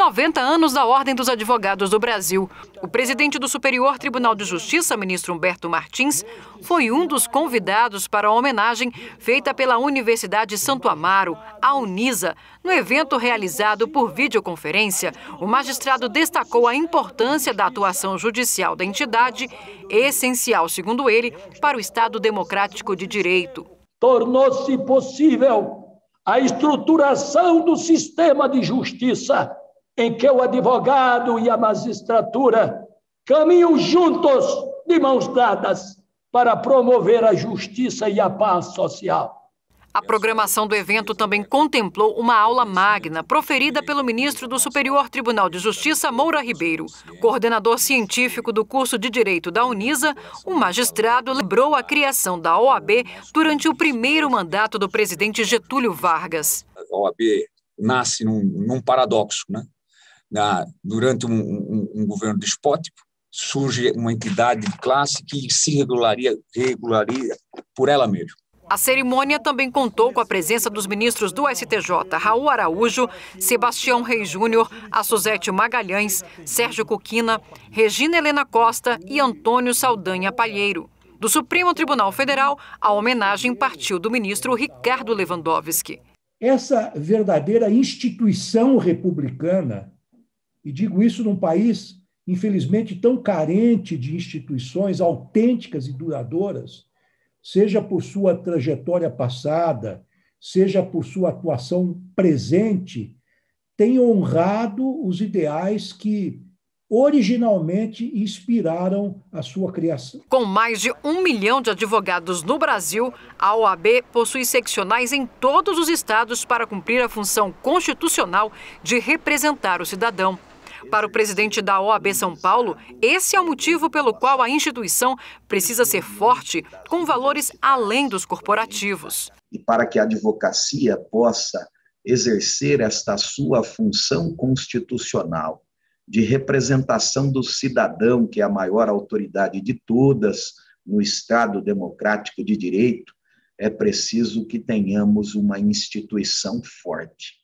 90 anos da Ordem dos Advogados do Brasil. O presidente do Superior Tribunal de Justiça, ministro Humberto Martins, foi um dos convidados para a homenagem feita pela Universidade Santo Amaro, a Unisa, no evento realizado por videoconferência. O magistrado destacou a importância da atuação judicial da entidade, essencial, segundo ele, para o Estado democrático de direito. Tornou-se possível a estruturação do sistema de justiça em que o advogado e a magistratura caminham juntos, de mãos dadas, para promover a justiça e a paz social. A programação do evento também contemplou uma aula magna proferida pelo ministro do Superior Tribunal de Justiça, Moura Ribeiro. Coordenador científico do curso de Direito da Unisa, o magistrado lembrou a criação da OAB durante o primeiro mandato do presidente Getúlio Vargas. A OAB nasce num, num paradoxo, né? na, durante um, um, um, governo despótico, surge uma entidade de classe que se regularia, regularia por ela mesma. A cerimônia também contou com a presença dos ministros do STJ, Raul Araújo, Sebastião Rei Júnior, Suzete Magalhães, Sérgio Coquina, Regina Helena Costa e Antônio Saldanha Palheiro. Do Supremo Tribunal Federal, a homenagem partiu do ministro Ricardo Lewandowski. Essa verdadeira instituição republicana e digo isso num país, infelizmente, tão carente de instituições autênticas e duradouras, seja por sua trajetória passada, seja por sua atuação presente, tem honrado os ideais que originalmente inspiraram a sua criação. Com mais de um milhão de advogados no Brasil, a OAB possui seccionais em todos os estados para cumprir a função constitucional de representar o cidadão. Para o presidente da OAB São Paulo, esse é o motivo pelo qual a instituição precisa ser forte, com valores além dos corporativos. E para que a advocacia possa exercer esta sua função constitucional de representação do cidadão, que é a maior autoridade de todas no Estado democrático de direito, é preciso que tenhamos uma instituição forte.